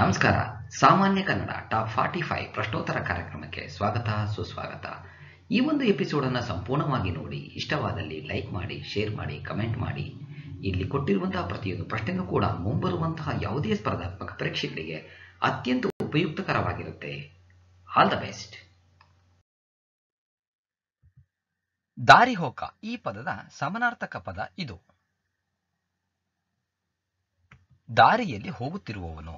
ನಮಸ್ಕಾರ ಸಾಮಾನ್ಯ Kannada top forty five ಪ್ರಶ್ನೋತ್ತರ ಕಾರ್ಯಕ್ರಮಕ್ಕೆ ಸ್ವಾಗತ ಸುಸ್ವಾಗತ ಈ ಒಂದು ಎಪಿಸೋಡ್ ಅನ್ನು ಸಂಪೂರ್ಣವಾಗಿ ನೋಡಿ ಇಷ್ಟವಾದಲ್ಲಿ ಲೈಕ್ ಮಾಡಿ ಶೇರ್ ಮಾಡಿ ಕಮೆಂಟ್ ಮಾಡಿ ಇಲ್ಲಿ ಕೊಟ್ಟಿರುವಂತಹ ಪ್ರತಿಯೊಂದು ಪ್ರಶ್ನೆಯೂ ಕೂಡ ಮುಂಬರುವಂತಹ ಯಾವುದೇ ಸ್ಪರ್ಧಾತ್ಮಕ ಪರೀಕ್ಷೆಗಳಿಗೆ ಅತ್ಯಂತ ಉಪಯುಕ್ತಕರವಾಗಿರುತ್ತೆ ಆಲ್ ದ ಬೆಸ್ಟ್ ದಾರಿಹೋಕ ಈ ಪದದ ಸಮನಾರ್ಥಕ ಪದ ಇದು ದಾರಿಯಲ್ಲಿ ಹೋಗುತ್ತಿರುವವನು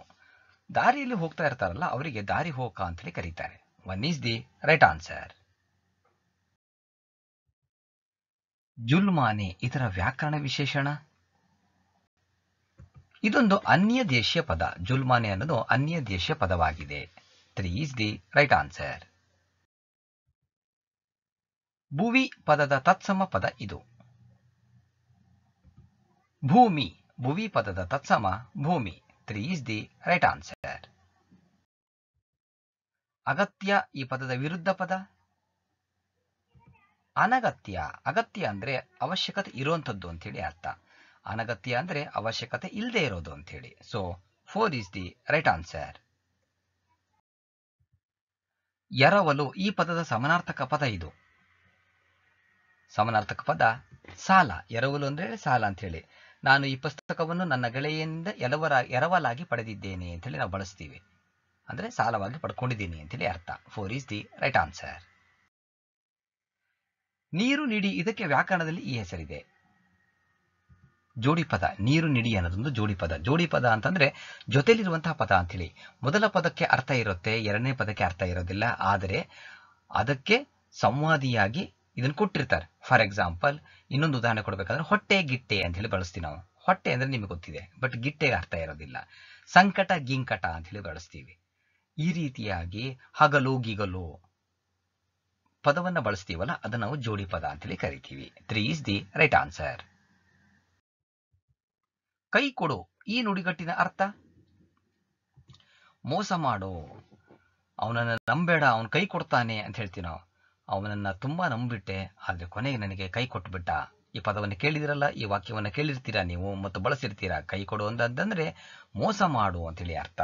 ದಾರಿಯಲ್ಲಿ ಹೋಗ್ತಾ ಇರ್ತಾರಲ್ಲ ಅವರಿಗೆ ದಾರಿ ಹೋಕ ಹೇಳಿ ಕರೀತಾರೆ one is the right answer ಜುಲ್ಮಾನೆ ಇದರ ವ್ಯಾಕರಣ ವಿಶೇಷಣ ಇದೊಂದು ಅನ್ಯ ದೇಶೀಯ ಪದ ಜುಲ್ಮಾನೆ ಅನ್ನೋದು ಅನ್ಯ ದೇಶೀಯ ಪದವಾಗಿದೆ three is the right answer ಭುವಿ ಪದದ ತತ್ಸಮ ಪದ ಇದು ಭೂಮಿ ಭುವಿ ಪದದ ತತ್ಸಮ ಭೂಮಿ 3 is the right answer. ಅಗತ್ಯ ಈ ಪದದ ವಿರುದ್ಧ ಪದ ಅನಗತ್ಯ ಅಗತ್ಯ ಅಂದ್ರೆ ಅವಶ್ಯಕತೆ ಅಂತ ಹೇಳಿ ಅರ್ಥ ಅನಗತ್ಯ ಅಂದ್ರೆ ಅವಶ್ಯಕತೆ ಇಲ್ಲದೆ ಇರೋದು ಅಂತ ಹೇಳಿ so four is the right answer ಎರವಲು ಈ ಪದದ ಸಮನಾರ್ಥಕ ಪದ ಇದು ಸಮನಾರ್ಥಕ ಪದ ಸಾಲ ಎರವಲು ಅಂದ್ರೆ ಸಾಲ ಅಂತ ಹೇಳಿ ನಾನು ಈ ಪುಸ್ತಕವನ್ನು ನನ್ನ ಗೆಳೆಯಿಂದ ಎಲವರ ಎರವಲಾಗಿ ಪಡೆದಿದ್ದೇನೆ ಅಂತೇಳಿ ನಾವು ಬಳಸ್ತೀವಿ ಅಂದ್ರೆ ಸಾಲವಾಗಿ ಪಡ್ಕೊಂಡಿದ್ದೀನಿ ಅಂತೇಳಿ ಅರ್ಥ four is the right answer ನೀರು ನಿಡಿ ಇದಕ್ಕೆ ವ್ಯಾಕರಣದಲ್ಲಿ ಈ ಹೆಸರಿದೆ ಜೋಡಿ ಪದ ನೀರು ನಿಡಿ ಅನ್ನೋದೊಂದು ಜೋಡಿ ಪದ ಜೋಡಿ ಪದ ಅಂತಂದ್ರೆ ಜೊತೆಲಿರುವಂತಹ ಪದ ಅಂತೇಳಿ ಮೊದಲ ಪದಕ್ಕೆ ಅರ್ಥ ಇರುತ್ತೆ ಎರಡನೇ ಪದಕ್ಕೆ ಅರ್ಥ ಇರೋದಿಲ್ಲ ಆದರೆ ಅದಕ್ಕೆ ಸಂವಾದಿಯಾಗಿ ಇದನ್ನು ಕೊಟ್ಟಿರ್ತಾರೆ ಫಾರ್ ಎಕ್ಸಾಂಪಲ್ ಇನ್ನೊಂದು ಉದಾಹರಣೆ ಕೊಡಬೇಕಾದ್ರೆ ಹೊಟ್ಟೆ ಗಿಟ್ಟೆ ಅಂತ ಹೇಳಿ ಬಳಸ್ತೀವಿ ನಾವು ಹೊಟ್ಟೆ ಅಂದ್ರೆ ನಿಮಗೆ ಗೊತ್ತಿದೆ ಬಟ್ ಗಿಟ್ಟೆಗೆ ಅರ್ಥ ಇರೋದಿಲ್ಲ ಸಂಕಟ ಗಿಂಕಟ ಅಂತ ಹೇಳಿ ಬಳಸ್ತೀವಿ ಈ ರೀತಿಯಾಗಿ ಹಗಲು ಗಿಗಲು ಪದವನ್ನ ಬಳಸ್ತೀವಲ್ಲ ಅದನ್ನ ನಾವು ಜೋಡಿ ಪದ ಅಂತ ಹೇಳಿ ಕರಿತೀವಿ three is the right answer ಕೈ ಕೊಡು ಈ ನುಡಿಗಟ್ಟಿನ ಅರ್ಥ ಮೋಸ ಮಾಡು ಅವನನ್ನು ನಂಬೇಡ ಅವನು ಕೈ ಕೊಡ್ತಾನೆ ಅಂತ ಹೇಳ್ತೀವಿ ನಾವು ಅವನನ್ನ ತುಂಬಾ ನಂಬಿಬಿಟ್ಟೆ ಆದ್ರೆ ಕೊನೆಗೆ ನನಗೆ ಕೈ ಕೊಟ್ಟುಬಿಟ್ಟ ಈ ಪದವನ್ನು ಕೇಳಿದಿರಲ್ಲ ಈ ವಾಕ್ಯವನ್ನು ಕೇಳಿರ್ತೀರಾ ನೀವು ಮತ್ತು ಬಳಸಿರ್ತೀರಾ ಕೈ ಕೊಡು ಅಂತಂದ್ರೆ ಮೋಸ ಮಾಡು ಅಂತೇಳಿ ಅರ್ಥ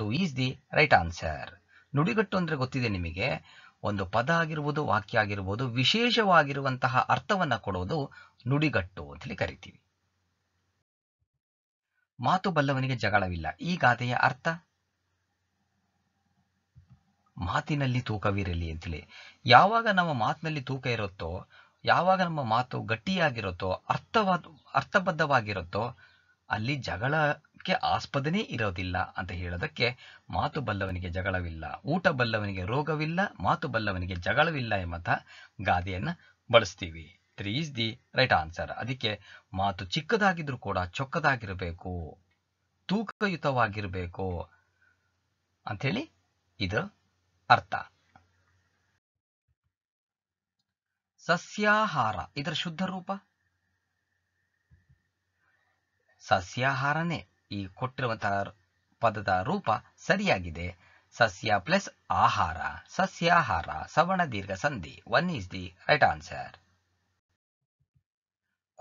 two is the right answer ನುಡಿಗಟ್ಟು ಅಂದ್ರೆ ಗೊತ್ತಿದೆ ನಿಮಗೆ ಒಂದು ಪದ ಆಗಿರ್ಬೋದು ವಾಕ್ಯ ಆಗಿರ್ಬೋದು ವಿಶೇಷವಾಗಿರುವಂತಹ ಅರ್ಥವನ್ನ ಕೊಡೋದು ನುಡಿಗಟ್ಟು ಅಂತೇಳಿ ಕರಿತೀವಿ ಮಾತು ಬಲ್ಲವನಿಗೆ ಜಗಳವಿಲ್ಲ ಈ ಗಾದೆಯ ಅರ್ಥ ಮಾತಿನಲ್ಲಿ ತೂಕವಿರಲಿ ಅಂತೇಳಿ ಯಾವಾಗ ನಮ್ಮ ಮಾತಿನಲ್ಲಿ ತೂಕ ಇರುತ್ತೋ ಯಾವಾಗ ನಮ್ಮ ಮಾತು ಗಟ್ಟಿಯಾಗಿರುತ್ತೋ ಅರ್ಥವಾದ ಅರ್ಥಬದ್ಧವಾಗಿರುತ್ತೋ ಅಲ್ಲಿ ಜಗಳಕ್ಕೆ ಆಸ್ಪದನೇ ಇರೋದಿಲ್ಲ ಅಂತ ಹೇಳೋದಕ್ಕೆ ಮಾತು ಬಲ್ಲವನಿಗೆ ಜಗಳವಿಲ್ಲ ಊಟ ಬಲ್ಲವನಿಗೆ ರೋಗವಿಲ್ಲ ಮಾತು ಬಲ್ಲವನಿಗೆ ಜಗಳವಿಲ್ಲ ಎಂಬಂತ ಗಾದೆಯನ್ನ ಬಳಸ್ತೀವಿ three is the right answer ಅದಕ್ಕೆ ಮಾತು ಚಿಕ್ಕದಾಗಿದ್ರೂ ಕೂಡ ಚೊಕ್ಕದಾಗಿರಬೇಕು ತೂಕಯುತವಾಗಿರಬೇಕು ಅಂಥೇಳಿ ಇದು ಅರ್ಥ ಸಸ್ಯಾಹಾರ ಇದರ ಶುದ್ಧ ರೂಪ ಸಸ್ಯಾಹಾರನೇ ಈ ಕೊಟ್ಟಿರುವಂತಹ ಪದದ ರೂಪ ಸರಿಯಾಗಿದೆ ಸಸ್ಯ ಪ್ಲಸ್ ಆಹಾರ ಸಸ್ಯಾಹಾರ ಸವಣ ದೀರ್ಘ ಸಂಧಿ one is the right answer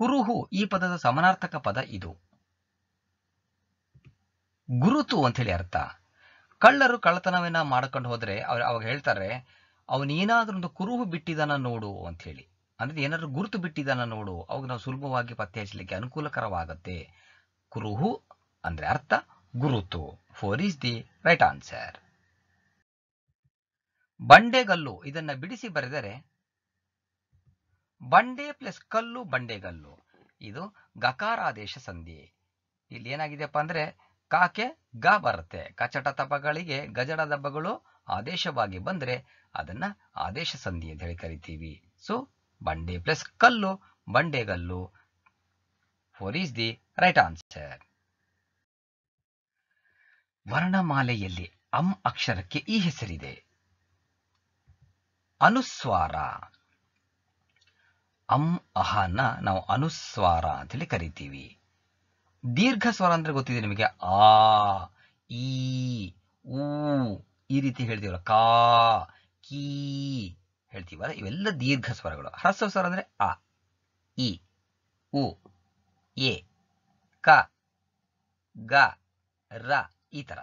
ಕುರುಹು ಈ ಪದದ ಸಮನಾರ್ಥಕ ಪದ ಇದು ಗುರುತು ಅಂತ ಹೇಳಿ ಅರ್ಥ ಕಳ್ಳರು ಕಳ್ಳತನವನ್ನ ಮಾಡ್ಕೊಂಡು ಹೋದ್ರೆ ಅವ್ರು ಅವಾಗ ಹೇಳ್ತಾರೆ ಅವನೇನಾದ್ರೂ ಒಂದು ಕುರುಹು ಬಿಟ್ಟಿದಾನ ನೋಡು ಅಂತ ಹೇಳಿ ಅಂದ್ರೆ ಏನಾದ್ರು ಗುರುತು ಬಿಟ್ಟಿದಾನ ನೋಡು ಅವಾಗ ನಾವು ಸುಲಭವಾಗಿ ಪತ್ತೆ ಹಚ್ಚಲಿಕ್ಕೆ ಅನುಕೂಲಕರವಾಗುತ್ತೆ ಕುರುಹು ಅಂದ್ರೆ ಅರ್ಥ ಗುರುತು four is the right answer ಬಂಡೆಗಲ್ಲು ಇದನ್ನ ಬಿಡಿಸಿ ಬರೆದರೆ ಬಂಡೆ ಪ್ಲಸ್ ಕಲ್ಲು ಬಂಡೆಗಲ್ಲು ಇದು ಗಕಾರಾದೇಶ ಸಂಧಿ ಇಲ್ಲಿ ಏನಾಗಿದೆಯಪ್ಪ ಅಂದ್ರೆ ಕಾಕೆ ಗ ಬರುತ್ತೆ ಕಚಟ ತಪಗಳಿಗೆ ಗಜಡ ದಬ್ಬಗಳು ಆದೇಶವಾಗಿ ಬಂದರೆ ಅದನ್ನ ಆದೇಶ ಸಂಧಿ ಅಂತ ಹೇಳಿ ಕರಿತೀವಿ ಸೊ ಬಂಡೆ ಪ್ಲಸ್ ಕಲ್ಲು ಬಂಡೆಗಲ್ಲು four is the right answer ವರ್ಣಮಾಲೆಯಲ್ಲಿ ಅಂ ಅಕ್ಷರಕ್ಕೆ ಈ ಹೆಸರಿದೆ ಅನುಸ್ವಾರ ಅಂ ಅಹನ ನಾವು ಅನುಸ್ವಾರ ಅಂತೇಳಿ ಕರಿತೀವಿ ದೀರ್ಘ ಸ್ವರ ಅಂದ್ರೆ ಗೊತ್ತಿದೆ ನಿಮಗೆ ಆ ಈ ಊ ಈ ರೀತಿ ಹೇಳ್ತೀವಲ್ಲ ಕಾ ಕೀ ಹೇಳ್ತೀವಲ್ಲ ಇವೆಲ್ಲ ದೀರ್ಘ ಸ್ವರಗಳು ಹ್ರಸ್ವ ಸ್ವರ ಅಂದ್ರೆ ಆ ಇ ಉ ಎ ಕ ಗ ರ ಈ ತರ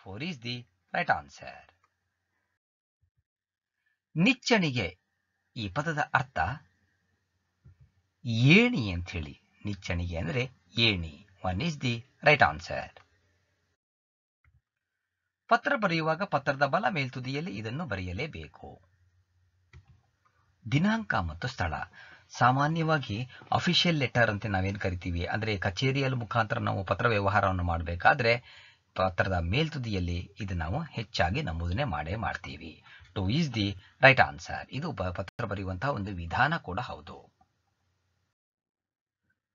four is the right answer ನಿಚ್ಚಣಿಗೆ ಈ ಪದದ ಅರ್ಥ ಏಣಿ ಅಂತ ಹೇಳಿ ನಿಚ್ಚಣಿಗೆ ಅಂದರೆ ಏಣಿ one is the right answer ಪತ್ರ ಬರೆಯುವಾಗ ಪತ್ರದ ಬಲ ಮೇಲ್ತುದಿಯಲ್ಲಿ ಇದನ್ನು ಬರೆಯಲೇಬೇಕು ದಿನಾಂಕ ಮತ್ತು ಸ್ಥಳ ಸಾಮಾನ್ಯವಾಗಿ ಅಫಿಷಿಯಲ್ ಲೆಟರ್ ಅಂತ ನಾವೇನು ಕರಿತೀವಿ ಅಂದರೆ ಕಚೇರಿಯಲ್ಲಿ ಮುಖಾಂತರ ನಾವು ಪತ್ರ ವ್ಯವಹಾರವನ್ನು ಮಾಡಬೇಕಾದ್ರೆ ಪತ್ರದ ಮೇಲ್ತುದಿಯಲ್ಲಿ ಇದು ನಾವು ಹೆಚ್ಚಾಗಿ ನಮೂದನೆ ಮಾಡೇ ಮಾಡ್ತೀವಿ two is the right answer ಇದು ಪತ್ರ ಬರೆಯುವಂತಹ ಒಂದು ವಿಧಾನ ಕೂಡ ಹೌದು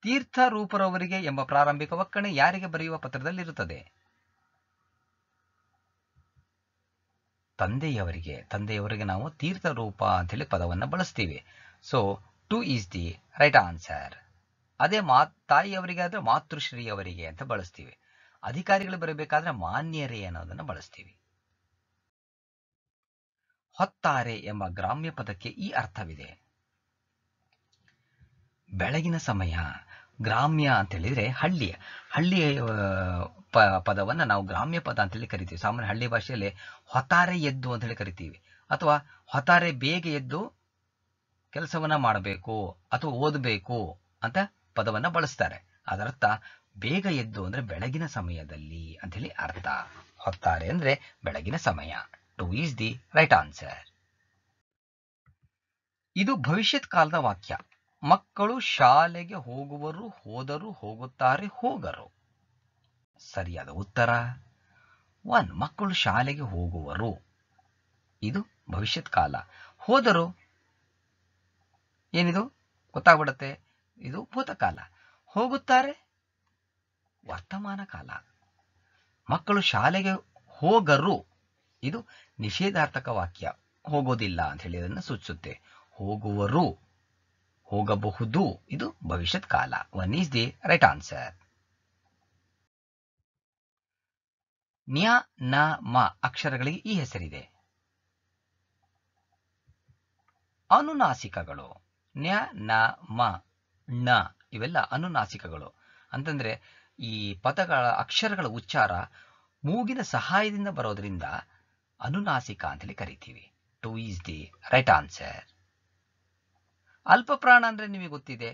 ತೀರ್ಥರೂಪರವರಿಗೆ ಎಂಬ ಪ್ರಾರಂಭಿಕ ಒಕ್ಕಣೆ ಯಾರಿಗೆ ಬರೆಯುವ ಪತ್ರದಲ್ಲಿರುತ್ತದೆ ತಂದೆಯವರಿಗೆ ತಂದೆಯವರಿಗೆ ನಾವು ತೀರ್ಥರೂಪ ಅಂತೇಳಿ ಪದವನ್ನು ಬಳಸ್ತೀವಿ so two is the right answer ಅದೇ ಮಾ ತಾಯಿಯವರಿಗೆ ಆದರೆ ಮಾತೃಶ್ರೀಯವರಿಗೆ ಅಂತ ಬಳಸ್ತೀವಿ ಅಧಿಕಾರಿಗಳು ಬರಬೇಕಾದ್ರೆ ಮಾನ್ಯರೇ ಅನ್ನೋದನ್ನು ಬಳಸ್ತೀವಿ ಹೊತ್ತಾರೆ ಎಂಬ ಗ್ರಾಮ್ಯ ಪದಕ್ಕೆ ಈ ಅರ್ಥವಿದೆ ಬೆಳಗಿನ ಸಮಯ ಗ್ರಾಮ್ಯ ಅಂತ ಹೇಳಿದ್ರೆ ಹಳ್ಳಿಯ ಹಳ್ಳಿಯ ಪದವನ್ನ ನಾವು ಗ್ರಾಮ್ಯ ಪದ ಅಂತೇಳಿ ಕರಿತೀವಿ ಸಾಮಾನ್ಯ ಹಳ್ಳಿ ಭಾಷೆಯಲ್ಲಿ ಹೊತಾರೆ ಎದ್ದು ಅಂತ ಹೇಳಿ ಕರಿತೀವಿ ಅಥವಾ ಹೊತಾರೆ ಬೇಗ ಎದ್ದು ಕೆಲಸವನ್ನ ಮಾಡಬೇಕು ಅಥವಾ ಓದಬೇಕು ಅಂತ ಪದವನ್ನ ಬಳಸ್ತಾರೆ ಅದರರ್ಥ ಬೇಗ ಎದ್ದು ಅಂದ್ರೆ ಬೆಳಗಿನ ಸಮಯದಲ್ಲಿ ಅಂತ ಹೇಳಿ ಅರ್ಥ ಹೊತ್ತಾರೆ ಅಂದ್ರೆ ಬೆಳಗಿನ ಸಮಯ two is the right answer ಇದು ಭವಿಷ್ಯತ್ ಕಾಲದ ವಾಕ್ಯ ಮಕ್ಕಳು ಶಾಲೆಗೆ ಹೋಗುವರು ಹೋದರು ಹೋಗುತ್ತಾರೆ ಹೋಗರು ಸರಿಯಾದ ಉತ್ತರ ಒನ್ ಮಕ್ಕಳು ಶಾಲೆಗೆ ಹೋಗುವರು ಇದು ಭವಿಷ್ಯತ್ ಕಾಲ ಹೋದರು ಏನಿದು ಗೊತ್ತಾಗ್ಬಿಡತ್ತೆ ಇದು ಭೂತಕಾಲ ಹೋಗುತ್ತಾರೆ ವರ್ತಮಾನ ಕಾಲ ಮಕ್ಕಳು ಶಾಲೆಗೆ ಹೋಗರು ಇದು ನಿಷೇಧಾರ್ಥಕ ವಾಕ್ಯ ಹೋಗೋದಿಲ್ಲ ಅಂತ ಹೇಳಿ ಅದನ್ನು ಸೂಚಿಸುತ್ತೆ ಹೋಗುವರು ಹೋಗಬಹುದು ಇದು ಭವಿಷ್ಯತ್ ಕಾಲ one is the right answer ನ್ಯ ನ ಮ ಅಕ್ಷರಗಳಿಗೆ ಈ ಹೆಸರಿದೆ ಅನುನಾಸಿಕಗಳು ನ್ಯಾ ನ ಮ ಣ ಇವೆಲ್ಲ ಅನುನಾಸಿಕಗಳು ಅಂತಂದ್ರೆ ಈ ಪದಗಳ ಅಕ್ಷರಗಳ ಉಚ್ಚಾರ ಮೂಗಿನ ಸಹಾಯದಿಂದ ಬರೋದ್ರಿಂದ ಅನುನಾಸಿಕ ಅಂತೇಳಿ ಕರಿತೀವಿ two is the right answer ಅಲ್ಪ ಪ್ರಾಣ ಅಂದ್ರೆ ನಿಮಗೆ ಗೊತ್ತಿದೆ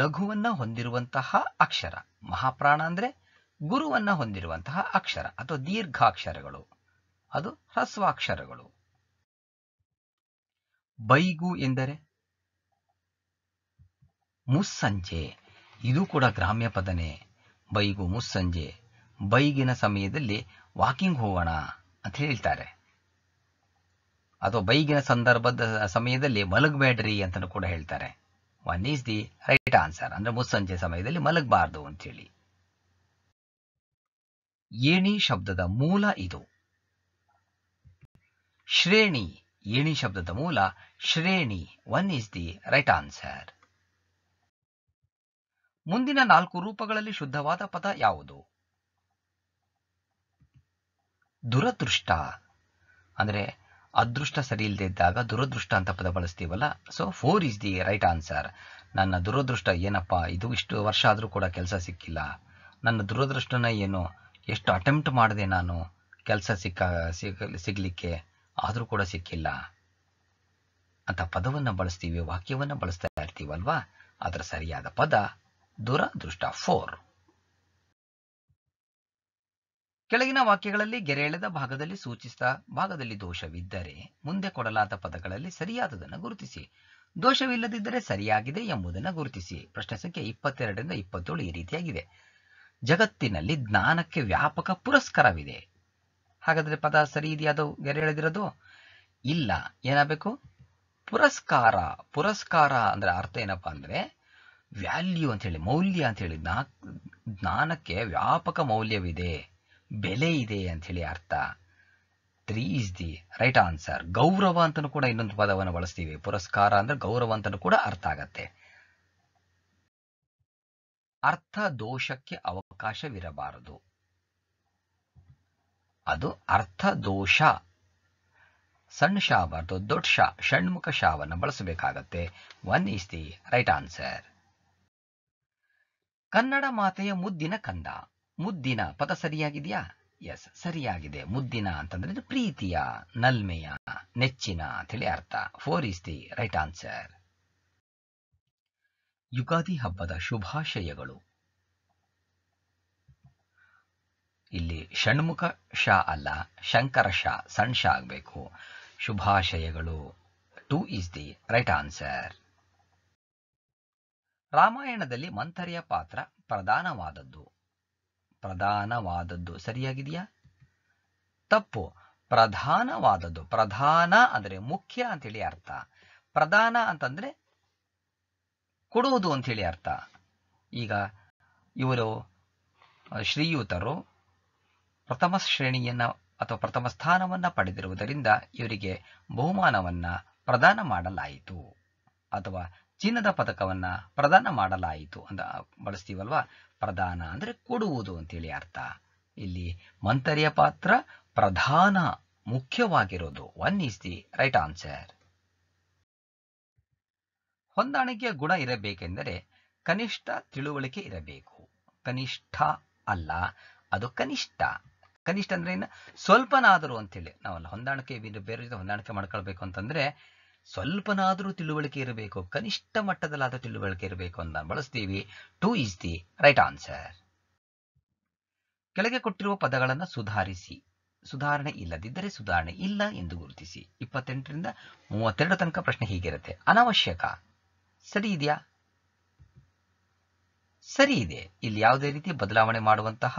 ಲಘುವನ್ನ ಹೊಂದಿರುವಂತಹ ಅಕ್ಷರ ಮಹಾಪ್ರಾಣ ಅಂದ್ರೆ ಗುರುವನ್ನ ಹೊಂದಿರುವಂತಹ ಅಕ್ಷರ ಅಥವಾ ದೀರ್ಘಾಕ್ಷರಗಳು ಅದು ಹ್ರಸ್ವಾಕ್ಷರಗಳು ಬೈಗು ಎಂದರೆ ಮುಸ್ಸಂಜೆ ಇದು ಕೂಡ ಗ್ರಾಮ್ಯ ಪದನೆ ಬೈಗು ಮುಸ್ಸಂಜೆ ಬೈಗಿನ ಸಮಯದಲ್ಲಿ ವಾಕಿಂಗ್ ಹೋಗೋಣ ಅಂತ ಹೇಳ್ತಾರೆ ಅಥವಾ ಬೈಗಿನ ಸಂದರ್ಭದ ಸಮಯದಲ್ಲಿ ಮಲಗಬೇಡ್ರಿ ಅಂತಲೂ ಕೂಡ ಹೇಳ್ತಾರೆ one is the right answer ಅಂದ್ರೆ ಮುಸ್ಸಂಜೆ ಸಮಯದಲ್ಲಿ ಮಲಗಬಾರ್ದು ಹೇಳಿ ಏಣಿ ಶಬ್ದದ ಮೂಲ ಇದು ಶ್ರೇಣಿ ಏಣಿ ಶಬ್ದದ ಮೂಲ ಶ್ರೇಣಿ one is the right answer ಮುಂದಿನ ನಾಲ್ಕು ರೂಪಗಳಲ್ಲಿ ಶುದ್ಧವಾದ ಪದ ಯಾವುದು ದುರದೃಷ್ಟ ಅಂದ್ರೆ ಅದೃಷ್ಟ ಸರಿ ಇಲ್ಲದೆ ಇದ್ದಾಗ ದುರದೃಷ್ಟ ಅಂತ ಪದ ಬಳಸ್ತೀವಲ್ಲ so four is the right answer ನನ್ನ ದುರದೃಷ್ಟ ಏನಪ್ಪ ಇದು ಇಷ್ಟು ವರ್ಷ ಆದರೂ ಕೂಡ ಕೆಲಸ ಸಿಕ್ಕಿಲ್ಲ ನನ್ನ ದುರದೃಷ್ಟನ ಏನು ಎಷ್ಟು ಅಟೆಂಪ್ಟ್ ಮಾಡಿದೆ ನಾನು ಕೆಲಸ ಸಿಕ್ಕ ಸಿಗಲಿಕ್ಕೆ ಆದರೂ ಕೂಡ ಸಿಕ್ಕಿಲ್ಲ ಅಂತ ಪದವನ್ನು ಬಳಸ್ತೀವಿ ವಾಕ್ಯವನ್ನು ಬಳಸ್ತಾ ಇರ್ತೀವಲ್ವಾ ಅದರ ಸರಿಯಾದ ಪದ ದುರದೃಷ್ಟ ಫೋರ್ ಕೆಳಗಿನ ವಾಕ್ಯಗಳಲ್ಲಿ ಗೆರೆ ಎಳೆದ ಭಾಗದಲ್ಲಿ ಸೂಚಿಸಿದ ಭಾಗದಲ್ಲಿ ದೋಷವಿದ್ದರೆ ಮುಂದೆ ಕೊಡಲಾದ ಪದಗಳಲ್ಲಿ ಸರಿಯಾದದನ್ನು ಗುರುತಿಸಿ ದೋಷವಿಲ್ಲದಿದ್ದರೆ ಸರಿಯಾಗಿದೆ ಎಂಬುದನ್ನು ಗುರುತಿಸಿ ಪ್ರಶ್ನೆ ಸಂಖ್ಯೆ ಇಪ್ಪತ್ತೆರಡರಿಂದ ಇಪ್ಪತ್ತೇಳು ಈ ರೀತಿಯಾಗಿದೆ ಜಗತ್ತಿನಲ್ಲಿ ಜ್ಞಾನಕ್ಕೆ ವ್ಯಾಪಕ ಪುರಸ್ಕಾರವಿದೆ ಹಾಗಾದರೆ ಪದ ಸರಿ ಇದೆಯಾದ ಗೆರೆ ಎಳೆದಿರೋದು ಇಲ್ಲ ಏನಾಗಬೇಕು ಪುರಸ್ಕಾರ ಪುರಸ್ಕಾರ ಅಂದರೆ ಅರ್ಥ ಏನಪ್ಪಾ ಅಂದರೆ ವ್ಯಾಲ್ಯೂ ಅಂತ ಹೇಳಿ ಮೌಲ್ಯ ಅಂತ ಹೇಳಿ ಜ್ಞಾನಕ್ಕೆ ವ್ಯಾಪಕ ಮೌಲ್ಯವಿದೆ ಬೆಲೆ ಇದೆ ಅಂತ ಹೇಳಿ ಅರ್ಥ three is the right answer ಗೌರವ ಅಂತಲೂ ಕೂಡ ಇನ್ನೊಂದು ಪದವನ್ನು ಬಳಸ್ತೀವಿ ಪುರಸ್ಕಾರ ಅಂದ್ರೆ ಗೌರವ ಅಂತಲೂ ಕೂಡ ಅರ್ಥ ಆಗತ್ತೆ ಅರ್ಥ ದೋಷಕ್ಕೆ ಅವಕಾಶವಿರಬಾರದು ಅದು ಅರ್ಥ ದೋಷ ಸಣ್ಣ ಶಾ ಬರ್ದು ದೊಡ್ಡ ಶಾ ಷಣ್ಮುಖ ಶಾವನ್ನು ಬಳಸಬೇಕಾಗತ್ತೆ one is the right answer Kannada ಮಾತೆಯ ಮುದ್ದಿನ ಕಂದ ಮುದ್ದಿನ ಪದ ಸರಿಯಾಗಿದೆಯಾ ಎಸ್ ಸರಿಯಾಗಿದೆ ಮುದ್ದಿನ ಅಂತಂದ್ರೆ ಇದು ಪ್ರೀತಿಯ ನಲ್ಮೆಯ ನೆಚ್ಚಿನ ಅಂತೇಳಿ ಅರ್ಥ four is the right answer Ugadi ಹಬ್ಬದ ಶುಭಾಶಯಗಳು ಇಲ್ಲಿ ಷಣ್ಮುಖ ಶ ಅಲ್ಲ ಶಂಕರ ಶಾ ಸಣ್ ಶಾ ಆಗಬೇಕು ಶುಭಾಶಯಗಳು two is the right answer ರಾಮಾಯಣದಲ್ಲಿ ಮಂಥರಿಯ ಪಾತ್ರ ಪ್ರಧಾನವಾದದ್ದು ಪ್ರಧಾನವಾದದ್ದು ಸರಿಯಾಗಿದೆಯಾ ತಪ್ಪು ಪ್ರಧಾನವಾದದ್ದು ಪ್ರಧಾನ ಅಂದ್ರೆ ಮುಖ್ಯ ಹೇಳಿ ಅರ್ಥ ಪ್ರಧಾನ ಅಂತಂದ್ರೆ ಕೊಡುವುದು ಹೇಳಿ ಅರ್ಥ ಈಗ ಇವರು ಶ್ರೀಯುತರು ಪ್ರಥಮ ಶ್ರೇಣಿಯನ್ನ ಅಥವಾ ಪ್ರಥಮ ಸ್ಥಾನವನ್ನು ಪಡೆದಿರುವುದರಿಂದ ಇವರಿಗೆ ಬಹುಮಾನವನ್ನ ಪ್ರದಾನ ಮಾಡಲಾಯಿತು ಅಥವಾ ಚಿನ್ನದ ಪದಕವನ್ನ ಪ್ರದಾನ ಮಾಡಲಾಯಿತು ಅಂತ ಬಳಸ್ತೀವಲ್ವಾ ಪ್ರದಾನ ಅಂದ್ರೆ ಕೊಡುವುದು ಅಂತೇಳಿ ಅರ್ಥ ಇಲ್ಲಿ ಮಂತರಿಯ ಪಾತ್ರ ಪ್ರಧಾನ ಮುಖ್ಯವಾಗಿರೋದು one is the right answer ಹೊಂದಾಣಿಕೆಯ ಗುಣ ಇರಬೇಕೆಂದರೆ ಕನಿಷ್ಠ ತಿಳುವಳಿಕೆ ಇರಬೇಕು ಕನಿಷ್ಠ ಅಲ್ಲ ಅದು ಕನಿಷ್ಠ ಕನಿಷ್ಠ ಅಂದ್ರೆ ಏನು ಸ್ವಲ್ಪನಾದರೂ ಅಂತೇಳಿ ನಾವಲ್ಲ ಹೊಂದಾಣಿಕೆ ಬೇರೆ ಜೊತೆ ಹೊಂದಾಣಿಕೆ ಮಾಡ್ಕೊಳ್ಬೇಕು ಅಂತಂದ್ರೆ ಸ್ವಲ್ಪನಾದರೂ ತಿಳುವಳಿಕೆ ಇರಬೇಕು ಕನಿಷ್ಠ ಮಟ್ಟದಲ್ಲಾದ ತಿಳುವಳಿಕೆ ಇರಬೇಕು ಅಂತ ಬಳಸ್ತೀವಿ two is the right answer ಕೆಳಗೆ ಕೊಟ್ಟಿರುವ ಪದಗಳನ್ನು ಸುಧಾರಿಸಿ ಸುಧಾರಣೆ ಇಲ್ಲದಿದ್ದರೆ ಸುಧಾರಣೆ ಇಲ್ಲ ಎಂದು ಗುರುತಿಸಿ ಇಪ್ಪತ್ತೆಂಟರಿಂದ ಮೂವತ್ತೆರಡು ತನಕ ಪ್ರಶ್ನೆ ಹೀಗಿರುತ್ತೆ ಅನವಶ್ಯಕ ಸರಿ ಇದೆಯಾ ಸರಿ ಇದೆ ಇಲ್ಲಿ ಯಾವುದೇ ರೀತಿ ಬದಲಾವಣೆ ಮಾಡುವಂತಹ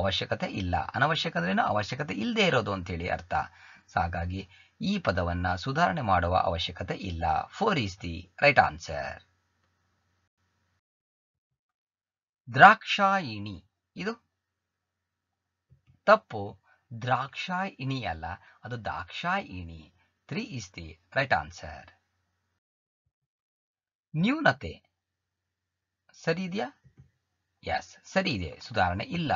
ಅವಶ್ಯಕತೆ ಇಲ್ಲ ಅನವಶ್ಯಕ ಅಂದ್ರೇನು ಅವಶ್ಯಕತೆ ಇಲ್ಲದೆ ಇರೋದು ಅಂತೇಳಿ ಅರ್ಥ ಹಾಗಾಗಿ ಈ ಪದವನ್ನ ಸುಧಾರಣೆ ಮಾಡುವ ಅವಶ್ಯಕತೆ ಇಲ್ಲ four is the right answer ದ್ರಾಕ್ಷಾಯಿಣಿ ಇದು ತಪ್ಪು ದ್ರಾಕ್ಷಾಯಿಣಿ ಅಲ್ಲ ಅದು ದಾಕ್ಷಾಯಿಣಿ three is the right answer ನ್ಯೂನತೆ ಸರಿ ಇದೆಯಾ ಎಸ್ ಸರಿ ಇದೆ ಸುಧಾರಣೆ ಇಲ್ಲ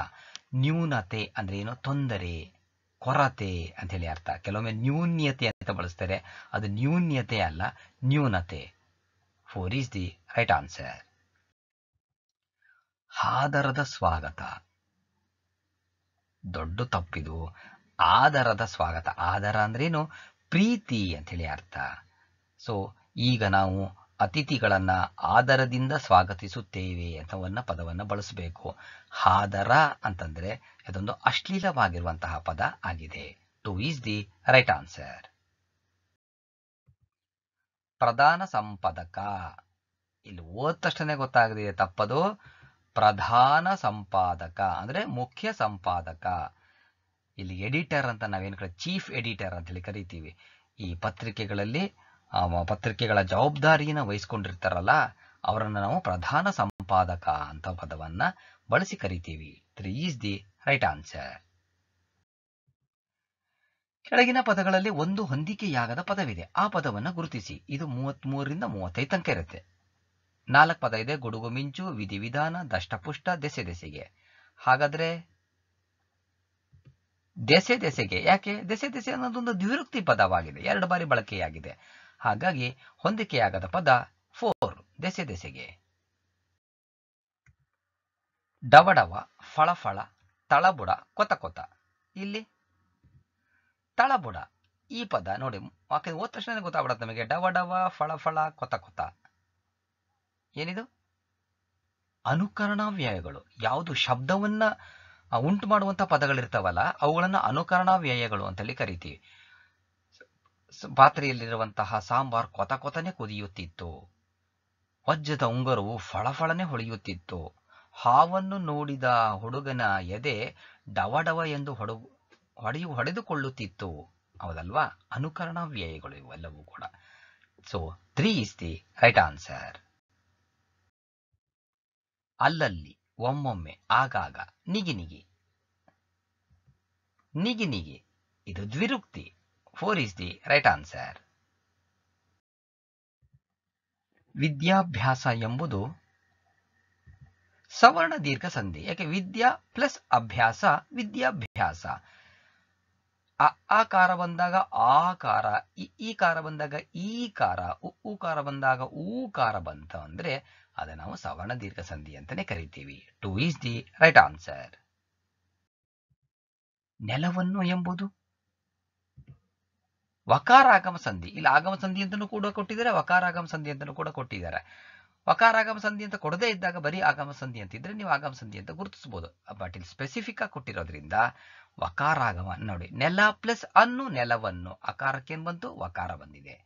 ನ್ಯೂನತೆ ಅಂದ್ರೆ ಏನು ತೊಂದರೆ ಕೊರತೆ ಅಂತ ಹೇಳಿ ಅರ್ಥ ಕೆಲವೊಮ್ಮೆ ನ್ಯೂನ್ಯತೆ ಅಂತ ಬಳಸ್ತಾರೆ ಅದು ನ್ಯೂನ್ಯತೆ ಅಲ್ಲ ನ್ಯೂನತೆ four is the right answer ಆದರದ ಸ್ವಾಗತ ದೊಡ್ಡ ತಪ್ಪಿದು ಆದರದ ಸ್ವಾಗತ ಆದರ ಅಂದ್ರೇನು ಪ್ರೀತಿ ಅಂತ ಹೇಳಿ ಅರ್ಥ ಸೊ ಈಗ ನಾವು ಅತಿಥಿಗಳನ್ನು ಆದರದಿಂದ ಸ್ವಾಗತಿಸುತ್ತೇವೆ ಅಂತವನ್ನ ಪದವನ್ನು ಬಳಸಬೇಕು ಆದರ ಅಂತಂದ್ರೆ ಇದೊಂದು ಅಶ್ಲೀಲವಾಗಿರುವಂತಹ ಪದ ಆಗಿದೆ two is the right answer ಪ್ರಧಾನ ಸಂಪಾದಕ ಇಲ್ಲಿ ಓದ್ ತಕ್ಷಣ ಗೊತ್ತಾಗದಿದೆ ತಪ್ಪದು ಪ್ರಧಾನ ಸಂಪಾದಕ ಅಂದ್ರೆ ಮುಖ್ಯ ಸಂಪಾದಕ ಇಲ್ಲಿ ಎಡಿಟರ್ ಅಂತ ನಾವೇನು ಚೀಫ್ ಎಡಿಟರ್ ಅಂತ ಹೇಳಿ ಕರಿತೀವಿ ಈ ಪತ್ರಿಕೆಗಳಲ್ಲಿ ಪತ್ರಿಕೆಗಳ ಜವಾಬ್ದಾರಿಯನ್ನು ವಹಿಸ್ಕೊಂಡಿರ್ತಾರಲ್ಲ ಅವರನ್ನು ನಾವು ಪ್ರಧಾನ ಸಂಪಾದಕ ಅಂತ ಪದವನ್ನ ಬಳಸಿ ಕರಿತೀವಿ three is the right answer ಕೆಳಗಿನ ಪದಗಳಲ್ಲಿ ಒಂದು ಹೊಂದಿಕೆಯಾಗದ ಪದವಿದೆ ಆ ಪದವನ್ನು ಗುರುತಿಸಿ ಇದು ಮೂರರಿಂದ ಮೂವತ್ತೈದು ತನಕ ಇರುತ್ತೆ ನಾಲ್ಕು ಪದ ಇದೆ ಗುಡುಗು ಮಿಂಚು ವಿಧಿವಿಧಾನ ದಷ್ಟಪುಷ್ಟ ದೆಸೆ ದೆಸೆಗೆ ಹಾಗಾದ್ರೆ ದೆಸೆ ದೆಸೆಗೆ ಯಾಕೆ ದೆಸೆ ದೆಸೆ ಅನ್ನೋದೊಂದು ದ್ವಿರುಕ್ತಿ ಪದವಾಗಿದೆ ಎರಡು ಬಾರಿ ಬಳಕೆಯಾಗಿದೆ ಹಾಗಾಗಿ ಹೊಂದಿಕೆಯಾಗದ ಪದ ಫೋರ್ ದೆಸೆ ದೆಸೆಗೆ ಡವಡವ ಫಳಫಳ ತಳಬುಡ ಕೊತ ಕೊತ ಇಲ್ಲಿ ತಳಬುಡ ಈ ಪದ ನೋಡಿ ವಾಕ್ಯ ಓದ್ ತಕ್ಷಣ ಗೊತ್ತಾಗ್ಬಿಡತ್ತೆ ನಮಗೆ ಡವಡವ ಫಳಫಳ ಕೊತ ಕೊತ ಏನಿದು ಅನುಕರಣ ವ್ಯಯಗಳು ಯಾವುದು ಶಬ್ದವನ್ನ ಉಂಟು ಮಾಡುವಂತ ಪದಗಳಿರ್ತಾವಲ್ಲ ಅವುಗಳನ್ನ ಅನುಕರಣ ವ್ಯಯಗಳು ಅಂತೇಳಿ ಕರಿತೀವಿ ಪಾತ್ರೆಯಲ್ಲಿರುವಂತಹ ಸಾಂಬಾರ್ ಕೊತ ಕೊತನೆ ಕುದಿಯುತ್ತಿತ್ತು ವಜ್ಜದ ಉಂಗರು ಫಳಫಳನೆ ಹೊಳೆಯುತ್ತಿತ್ತು ಹಾವನ್ನು ನೋಡಿದ ಹುಡುಗನ ಎದೆ ಡವಡವ ಎಂದು ಹೊಡು ಹೊಡೆಯು ಹೊಡೆದುಕೊಳ್ಳುತ್ತಿತ್ತು ಹೌದಲ್ವಾ ಅನುಕರಣ ವ್ಯಯಗಳು ಇವೆಲ್ಲವೂ ಕೂಡ so three is the right answer ಅಲ್ಲಲ್ಲಿ ಒಮ್ಮೊಮ್ಮೆ ಆಗಾಗ ನಿಗಿ ನಿಗಿ ಇದು ದ್ವಿರುಕ್ತಿ 4 is the right answer. ವಿದ್ಯಾಭ್ಯಾಸ ಎಂಬುದು ಸವರ್ಣ ದೀರ್ಘ ಸಂಧಿ ಯಾಕೆ ವಿದ್ಯಾ ಪ್ಲಸ್ ಅಭ್ಯಾಸ ವಿದ್ಯಾಭ್ಯಾಸ ಆಕಾರ ಬಂದಾಗ ಆಕಾರ ಈ ಕಾರ ಬಂದಾಗ ಈ ಕಾರ ಉ ಕಾರ ಬಂದಾಗ ಊಕಾರ ಬಂತ ಅಂದ್ರೆ ಅದ ನಾವು ಸವರ್ಣ ದೀರ್ಘ ಸಂಧಿ ಅಂತಾನೆ ಕರಿತೀವಿ two is the right answer ನೆಲವನ್ನು ಎಂಬುದು ವಕಾರಾಗಮ ಸಂಧಿ ಇಲ್ಲಿ ಆಗಮ ಸಂಧಿ ಅಂತಲೂ ಕೂಡ ಕೊಟ್ಟಿದ್ದಾರೆ ವಕಾರಾಗಮ ಸಂಧಿ ಅಂತಲೂ ಕೂಡ ಕೊಟ್ಟಿದ್ದಾರೆ ವಕಾರಾಗಮ ಸಂಧಿ ಅಂತ ಕೊಡದೇ ಇದ್ದಾಗ ಬರೀ ಆಗಮ ಸಂಧಿ ಅಂತಿದ್ರೆ ನೀವು ಆಗಮ ಸಂಧಿ ಅಂತ ಗುರುತಿಸಬಹುದು ಬಟ್ ಇಲ್ಲಿ ಸ್ಪೆಸಿಫಿಕ್ ಆಗಿ ಕೊಟ್ಟಿರೋದ್ರಿಂದ ವಕಾರಾಗಮ ನೋಡಿ ನೆಲ ಪ್ಲಸ್ ಅನ್ನು ನೆಲವನ್ನು ಅಕಾರಕ್ಕೆ ಬಂತು ವಕಾರ ಬಂದಿದೆ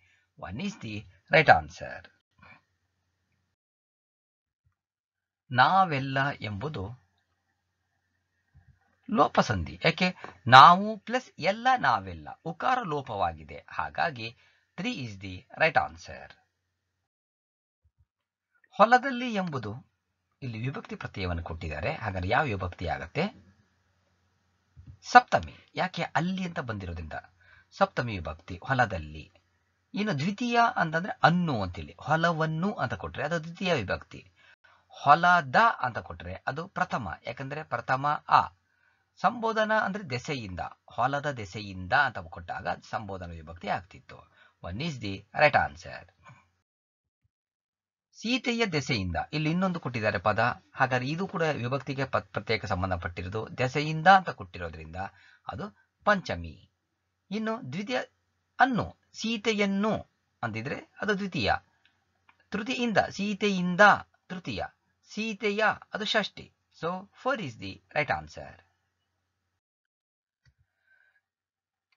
one is the right answer ನಾವೆಲ್ಲ ಎಂಬುದು ಲೋಪಸಂಧಿ ಯಾಕೆ ನಾವು ಪ್ಲಸ್ ಎಲ್ಲ ನಾವೆಲ್ಲ ಉಕಾರ ಲೋಪವಾಗಿದೆ ಹಾಗಾಗಿ three is the right answer ಹೊಲದಲ್ಲಿ ಎಂಬುದು ಇಲ್ಲಿ ವಿಭಕ್ತಿ ಪ್ರತ್ಯಯವನ್ನು ಕೊಟ್ಟಿದ್ದಾರೆ ಹಾಗಾದ್ರೆ ಯಾವ ವಿಭಕ್ತಿ ಆಗತ್ತೆ ಸಪ್ತಮಿ ಯಾಕೆ ಅಲ್ಲಿ ಅಂತ ಬಂದಿರೋದ್ರಿಂದ ಸಪ್ತಮಿ ವಿಭಕ್ತಿ ಹೊಲದಲ್ಲಿ ಇನ್ನು ದ್ವಿತೀಯ ಅಂತಂದ್ರೆ ಅನ್ನು ಅಂತೇಳಿ ಹೊಲವನ್ನು ಅಂತ ಕೊಟ್ರೆ ಅದು ದ್ವಿತೀಯ ವಿಭಕ್ತಿ ಹೊಲದ ಅಂತ ಕೊಟ್ರೆ ಅದು ಪ್ರಥಮ ಯಾಕಂದ್ರೆ ಪ್ರಥಮ ಆ ಸಂಬೋಧನ ಅಂದ್ರೆ ದೆಸೆಯಿಂದ ಹೊಲದ ದೆಸೆಯಿಂದ ಅಂತ ಕೊಟ್ಟಾಗ ಸಂಬೋಧನ ವಿಭಕ್ತಿ ಆಗ್ತಿತ್ತು one is the right answer ಸೀತೆಯ ದೆಸೆಯಿಂದ ಇಲ್ಲಿ ಇನ್ನೊಂದು ಕೊಟ್ಟಿದ್ದಾರೆ ಪದ ಹಾಗಾದ್ರೆ ಇದು ಕೂಡ ವಿಭಕ್ತಿಗೆ ಪ್ರತ್ಯೇಕ ಸಂಬಂಧಪಟ್ಟಿರೋದು ದೆಸೆಯಿಂದ ಅಂತ ಕೊಟ್ಟಿರೋದ್ರಿಂದ ಅದು ಪಂಚಮಿ ಇನ್ನು ದ್ವಿತೀಯ ಅನ್ನು ಸೀತೆಯನ್ನು ಅಂದಿದ್ರೆ ಅದು ದ್ವಿತೀಯ ತೃತೀಯಿಂದ ಸೀತೆಯಿಂದ ತೃತೀಯ ಸೀತೆಯ ಅದು ಷಷ್ಠಿ so four is the right answer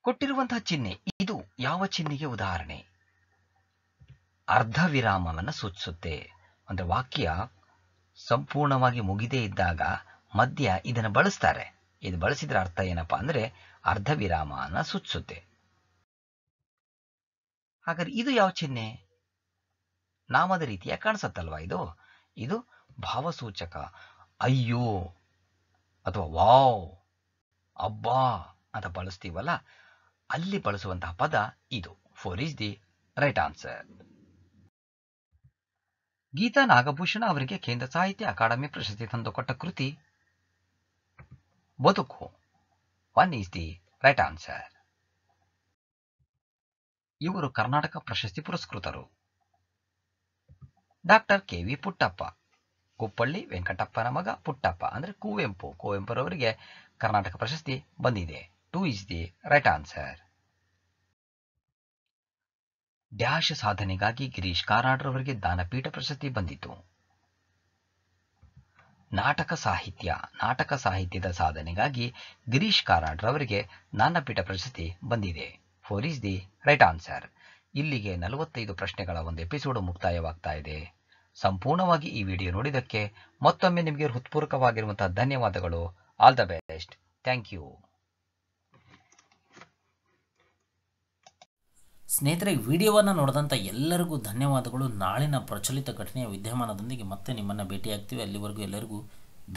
ಕೊಟ್ಟಿರುವಂತಹ ಚಿಹ್ನೆ ಇದು ಯಾವ ಚಿಹ್ನೆಗೆ ಉದಾಹರಣೆ ಅರ್ಧ ವಿರಾಮವನ್ನು ಸೂಚಿಸುತ್ತೆ ಅಂದ್ರೆ ವಾಕ್ಯ ಸಂಪೂರ್ಣವಾಗಿ ಮುಗಿದೇ ಇದ್ದಾಗ ಮಧ್ಯ ಇದನ್ನು ಬಳಸ್ತಾರೆ ಇದು ಬಳಸಿದ್ರ ಅರ್ಥ ಏನಪ್ಪಾ ಅಂದ್ರೆ ಅರ್ಧ ಅನ್ನ ಸೂಚಿಸುತ್ತೆ ಹಾಗಾದ್ರೆ ಇದು ಯಾವ ಚಿಹ್ನೆ ನಾಮದ ರೀತಿಯ ಕಾಣಿಸತ್ತಲ್ವಾ ಇದು ಇದು ಭಾವಸೂಚಕ ಅಯ್ಯೋ ಅಥವಾ ವಾವ್ ಅಬ್ಬಾ ಅಂತ ಬಳಸ್ತೀವಲ್ಲ ಅಲ್ಲಿ ಬಳಸುವಂತಹ ಪದ ಇದು four is the right answer Geeta Nagabhushana ಅವರಿಗೆ ಕೇಂದ್ರ ಸಾಹಿತ್ಯ ಅಕಾಡೆಮಿ ಪ್ರಶಸ್ತಿ ತಂದುಕೊಟ್ಟ ಕೃತಿ ಬದುಕು one is the right answer ಇವರು ಕರ್ನಾಟಕ ಪ್ರಶಸ್ತಿ ಪುರಸ್ಕೃತರು doctor K V Puttappa Kuppalli ವೆಂಕಟಪ್ಪನ ಮಗ ಪುಟ್ಟಪ್ಪ ಅಂದ್ರೆ ಕುವೆಂಪು ಕುವೆಂಪುರವರಿಗೆ ಕರ್ನಾಟಕ ಪ್ರಶಸ್ತಿ ಬಂದಿದೆ 2 is the right answer. Dash ಸಾಧನೆಗಾಗಿ ಗಿರೀಶ್ ಕಾರಾಡ್ರವರಿಗೆ ದಾನಪೀಠ ಪ್ರಶಸ್ತಿ ಬಂದಿತು ನಾಟಕ ಸಾಹಿತ್ಯ ನಾಟಕ ಸಾಹಿತ್ಯದ ಸಾಧನೆಗಾಗಿ ಗಿರೀಶ್ ಕಾರಾಡ್ರವರಿಗೆ ಜ್ಞಾನಪೀಠ ಪ್ರಶಸ್ತಿ ಬಂದಿದೆ four is the right answer ಇಲ್ಲಿಗೆ ನಲವತ್ತೈದು ಪ್ರಶ್ನೆಗಳ ಒಂದು ಎಪಿಸೋಡ್ ಮುಕ್ತಾಯವಾಗ್ತಾ ಇದೆ ಸಂಪೂರ್ಣವಾಗಿ ಈ ವಿಡಿಯೋ ನೋಡಿದಕ್ಕೆ ಮತ್ತೊಮ್ಮೆ ನಿಮಗೆ ಹೃತ್ಪೂರ್ವಕವಾಗಿರುವಂತಹ ಧನ್ಯವಾದಗಳು all the best thank you ಸ್ನೇಹಿತರೆ ವಿಡಿಯೋವನ್ನು ನೋಡಿದಂಥ ಎಲ್ಲರಿಗೂ ಧನ್ಯವಾದಗಳು ನಾಳಿನ ಪ್ರಚಲಿತ ಘಟನೆಯ ವಿದ್ಯಮಾನದೊಂದಿಗೆ ಮತ್ತೆ ನಿಮ್ಮನ್ನು ಭೇಟಿಯಾಗ್ತೀವಿ ಅಲ್ಲಿವರೆಗೂ ಎಲ್ಲರಿಗೂ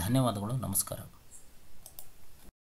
ಧನ್ಯವಾದಗಳು ನಮಸ್ಕಾರ